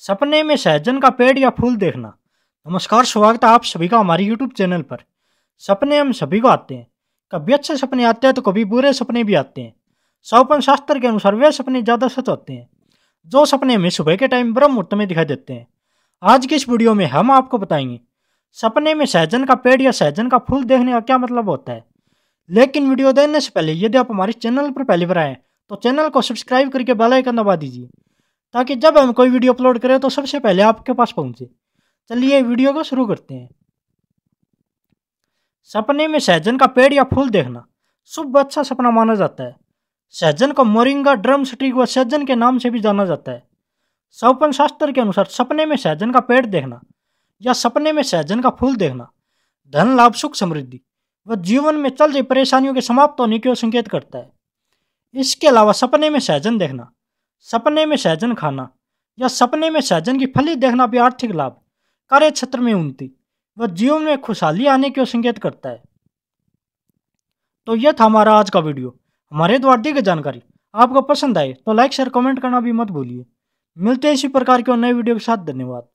सपने में सहजन का पेड़ या फूल देखना नमस्कार स्वागत है आप सभी का हमारे यूट्यूब चैनल पर सपने हम सभी को आते हैं कभी अच्छे सपने आते हैं तो कभी बुरे सपने भी आते हैं सौपन शास्त्र के अनुसार वे सपने ज़्यादा सच होते हैं जो सपने हमें सुबह के टाइम ब्रह्म मुहूर्त में दिखाई देते हैं आज की इस वीडियो में हम आपको बताएंगे सपने में सहजन का पेड़ या सहजन का फूल देखने का क्या मतलब होता है लेकिन वीडियो देखने से पहले यदि आप हमारे चैनल पर पहली बार आएँ तो चैनल को सब्सक्राइब करके बेल आइकन दबा दीजिए ताकि जब हम कोई वीडियो अपलोड करें तो सबसे पहले आपके पास पहुंचे चलिए वीडियो को शुरू करते हैं सपने में सहजन का पेड़ या फूल देखना शुभ अच्छा सपना माना जाता है सहजन को मोरिंगा ड्रम स्टिक व सहजन के नाम से भी जाना जाता है सौपन शास्त्र के अनुसार सपने में सहजन का पेड़ देखना या सपने में सहजन का फूल देखना धन लाभ सुख समृद्धि व जीवन में चल रही परेशानियों के समाप्त होने की संकेत करता है इसके अलावा सपने में सहजन देखना सपने में सहजन खाना या सपने में सहजन की फली देखना भी आर्थिक लाभ कार्य क्षेत्र में उन्नति व जीवन में खुशहाली आने की संकेत करता है तो यह था हमारा आज का वीडियो हमारे द्वारा दी गई जानकारी आपको पसंद आए तो लाइक शेयर कमेंट करना भी मत भूलिए मिलते हैं इसी प्रकार के नए वीडियो के साथ धन्यवाद